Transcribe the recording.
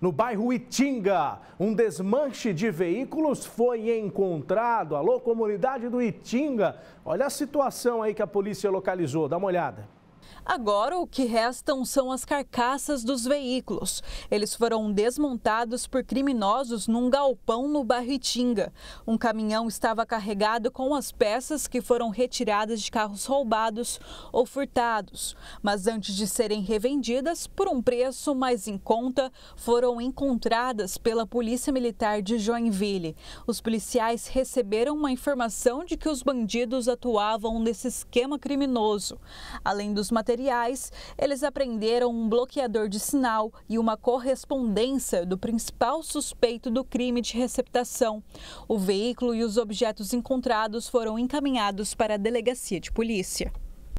No bairro Itinga, um desmanche de veículos foi encontrado. Alô, comunidade do Itinga. Olha a situação aí que a polícia localizou, dá uma olhada. Agora, o que restam são as carcaças dos veículos. Eles foram desmontados por criminosos num galpão no Barritinga. Um caminhão estava carregado com as peças que foram retiradas de carros roubados ou furtados. Mas antes de serem revendidas por um preço mais em conta, foram encontradas pela Polícia Militar de Joinville. Os policiais receberam uma informação de que os bandidos atuavam nesse esquema criminoso. Além dos materiais, eles apreenderam um bloqueador de sinal e uma correspondência do principal suspeito do crime de receptação. O veículo e os objetos encontrados foram encaminhados para a delegacia de polícia.